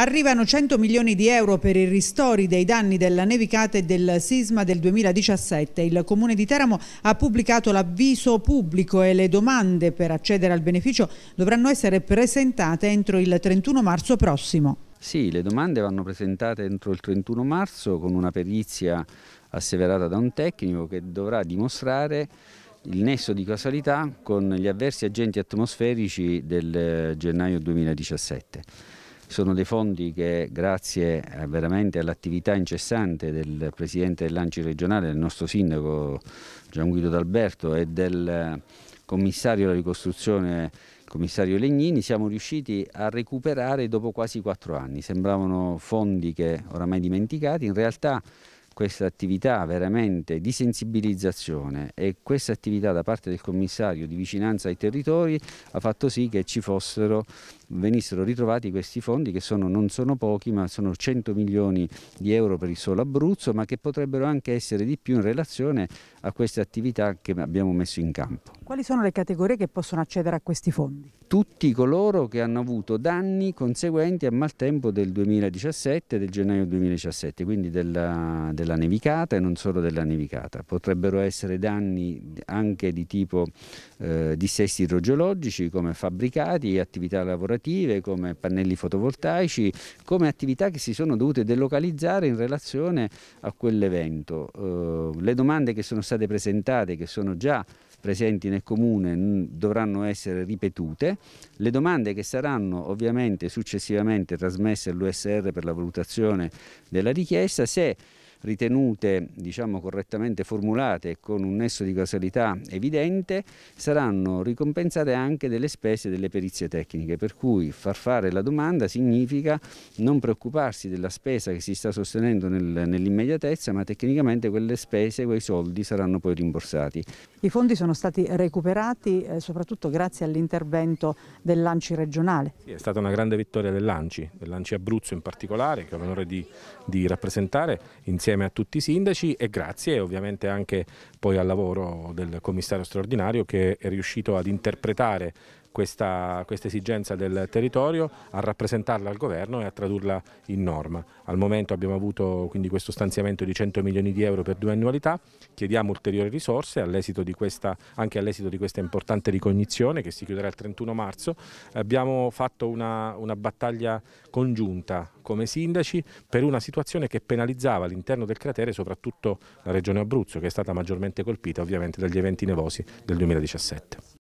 Arrivano 100 milioni di euro per i ristori dei danni della nevicata e del sisma del 2017. Il Comune di Teramo ha pubblicato l'avviso pubblico e le domande per accedere al beneficio dovranno essere presentate entro il 31 marzo prossimo. Sì, le domande vanno presentate entro il 31 marzo con una perizia asseverata da un tecnico che dovrà dimostrare il nesso di causalità con gli avversi agenti atmosferici del gennaio 2017. Sono dei fondi che grazie eh, veramente all'attività incessante del Presidente dell'Anci regionale, del nostro sindaco Gian Guido D'Alberto e del eh, commissario alla ricostruzione commissario Legnini, siamo riusciti a recuperare dopo quasi quattro anni. Sembravano fondi che oramai dimenticati, in realtà questa attività veramente di sensibilizzazione e questa attività da parte del commissario di vicinanza ai territori ha fatto sì che ci fossero, venissero ritrovati questi fondi che sono, non sono pochi ma sono 100 milioni di euro per il solo Abruzzo ma che potrebbero anche essere di più in relazione a queste attività che abbiamo messo in campo. Quali sono le categorie che possono accedere a questi fondi? Tutti coloro che hanno avuto danni conseguenti al maltempo del 2017, del gennaio 2017, quindi della, della nevicata e non solo della nevicata. Potrebbero essere danni anche di tipo eh, dissesti idrogeologici come fabbricati, attività lavorative, come pannelli fotovoltaici, come attività che si sono dovute delocalizzare in relazione a quell'evento. Eh, le domande che sono state presentate, che sono già presenti nel comune mm, dovranno essere ripetute, le domande che saranno ovviamente successivamente trasmesse all'USR per la valutazione della richiesta, se ritenute diciamo, correttamente formulate e con un nesso di causalità evidente, saranno ricompensate anche delle spese delle perizie tecniche, per cui far fare la domanda significa non preoccuparsi della spesa che si sta sostenendo nel, nell'immediatezza, ma tecnicamente quelle spese, quei soldi saranno poi rimborsati. I fondi sono stati recuperati eh, soprattutto grazie all'intervento del Lanci regionale. Sì, è stata una grande vittoria del Lanci, del Lanci Abruzzo in particolare, che ho l'onore di, di rappresentare insieme insieme a tutti i sindaci e grazie ovviamente anche poi al lavoro del commissario straordinario che è riuscito ad interpretare questa, questa esigenza del territorio, a rappresentarla al governo e a tradurla in norma. Al momento abbiamo avuto quindi questo stanziamento di 100 milioni di euro per due annualità, chiediamo ulteriori risorse all'esito di questa, anche all'esito di questa importante ricognizione che si chiuderà il 31 marzo. Abbiamo fatto una, una battaglia congiunta come sindaci per una situazione che penalizzava all'interno del cratere soprattutto la regione Abruzzo che è stata maggiormente colpita ovviamente dagli eventi nevosi del 2017.